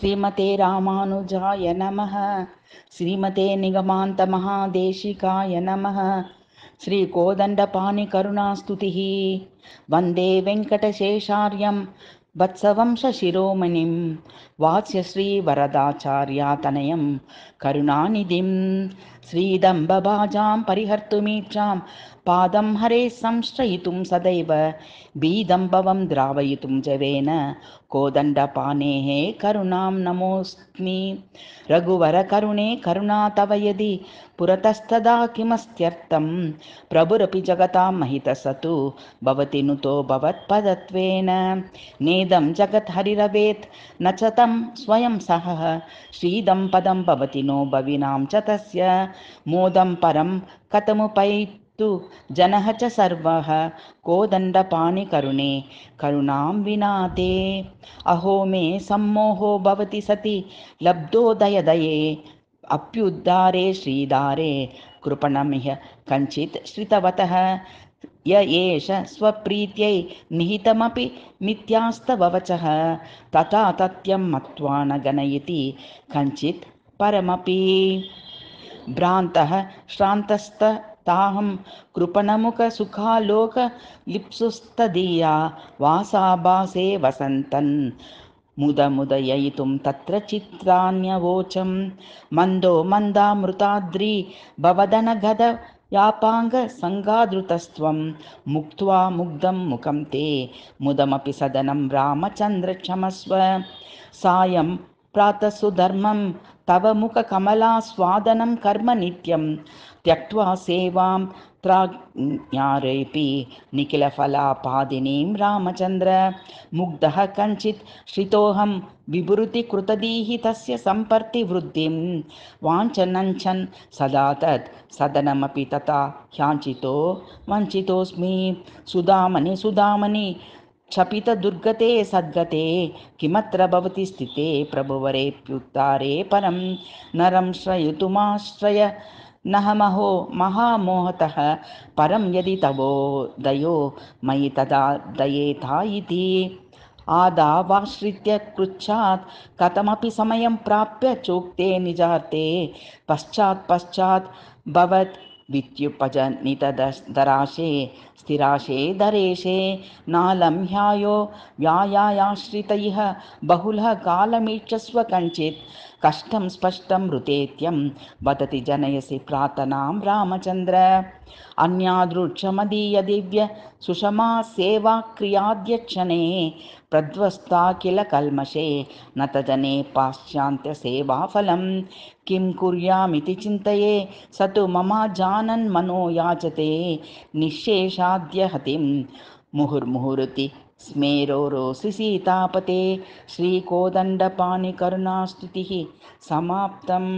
श्रीमते रामानुजाय नमः श्रीमते निगमान्तमहादेशिकाय नमः श्रीकोदण्डपाणिकरुणास्तुतिः वन्दे वेङ्कटशेषार्यं वत्सवंशिरोमनिं वास्य श्रीवरदाचार्यातनयं करुणानिधिं श्रीदम्बभाजां परिहर्तुमीक्षां पादं हरे संश्रयितुं सदैव बीदं भवं द्रावयितुं जवेन कोदण्डपानेः करुणां नमोऽस्मि रघुवरकरुणे करुणा तव यदि पुरतस्तदा किमस्त्यर्थं प्रभुरपि जगतां महितसतु भवति नुतो भवत्पदत्वेन नेदं जगत् हरिरवेत् न च तं स्वयं सह श्रीदं पदं भवति नो भविनां च तस्य मोदं परं कथमुपै तु जनः च सर्वः को करुणे करुणां विना ते अहो मे सम्मोहो भवति सति दयदये अप्युद्धारे श्रीदारे कृपणमिह कञ्चित् श्रितवतः य एष स्वप्रीत्यै निहितमपि मिथ्यास्तवचः तथा तथ्यं मत्वा न गणयति कञ्चित् परमपि भ्रान्तः श्रान्तस्त सुखालोक कृपणमुखसुखालोकलिप्सुस्तदीया वासाभासे तत्र मन्दामृताद्री मन्दामृताद्रि भवधनगदव्यापाङ्गाधृतस्त्वं मुक्त्वा मुग्धं मुखं ते मुदमपि सदनं रामचन्द्र क्षमस्व सायं प्रात धर्मं तव मुखकमलास्वादनं कर्म नित्यं त्यक्त्वा सेवां त्राज्ञारेपि निखिलफलापादिनीं रामचन्द्र मुग्धः कञ्चित् श्रितोऽहं विभृति कृतदीः तस्य सम्पत्तिवृद्धिं वाञ्छन् सदा तत् सदनमपि तथा ह्याञ्चितो वञ्चितोऽस्मि सुधामनि सुधामनि क्षपितदुर्गते सद्गते किमत्र भवति स्थिते प्रभुवरेऽप्युत्तारे परं नरं श्रयितुमाश्रय नहमहो महामोहतः परं यदि तवो दयो मयि तदा दयेता इति आदावाश्रित्य पृच्छात् कथमपि समयं प्राप्य चोक्ते निजार्ते पश्चात् पश्चात् भवत् विद्युपजनित धराशे स्थिराशे दरेशे नालम्ह्यायो व्यायायाश्रितैः बहुलः कालमीक्षस्व कञ्चित् कष्टं स्पष्टं रुतेत्यं वदति जनयसि प्रार्थनां रामचन्द्र अन्यादृक्षमदीय दिव्यसुषमासेवाक्रियाद्यक्षणे प्रध्वस्ता किल कल्मषे न तजने पाश्चान्त्यसेवाफलं किं कुर्यामिति चिन्तये स तु मम जानन्मनो याचते हतिं मुहुर्मुहुरुति स्मेरो सीतापते श्रीकोदण्डपाणिकरुणास्तुतिः समाप्तम्